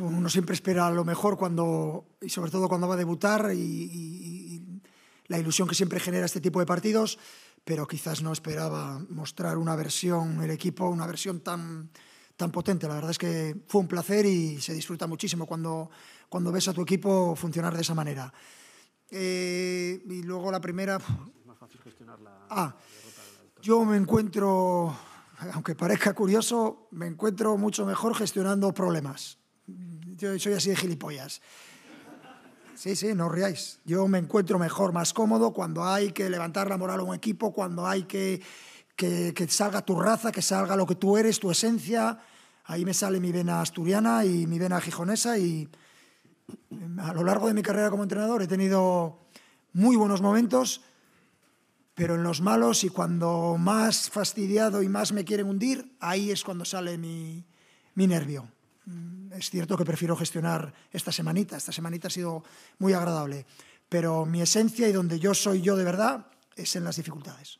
uno siempre espera lo mejor cuando, y sobre todo cuando va a debutar y, la ilusión que siempre genera este tipo de partidos, pero quizás no esperaba mostrar una versión, el equipo, una versión tan, tan potente. La verdad es que fue un placer y se disfruta muchísimo cuando, cuando ves a tu equipo funcionar de esa manera. Eh, y luego la primera... Es más fácil gestionar ah, la yo me encuentro, aunque parezca curioso, me encuentro mucho mejor gestionando problemas yo soy así de gilipollas. Sí, sí, no os riáis. Yo me encuentro mejor, más cómodo cuando hay que levantar la moral a un equipo, cuando hay que, que, salga tu raza, que salga lo que tú eres, tu esencia. Ahí me sale mi vena asturiana y mi vena gijonesa y mm, a lo largo de mi carrera como entrenador he tenido muy buenos momentos, pero en los malos y cuando más fastidiado y más me quieren hundir, ahí es cuando sale mi nervio es cierto que prefiero gestionar esta semanita. Esta semanita ha sido muy agradable. Pero mi esencia y donde yo soy yo de verdad es en las dificultades.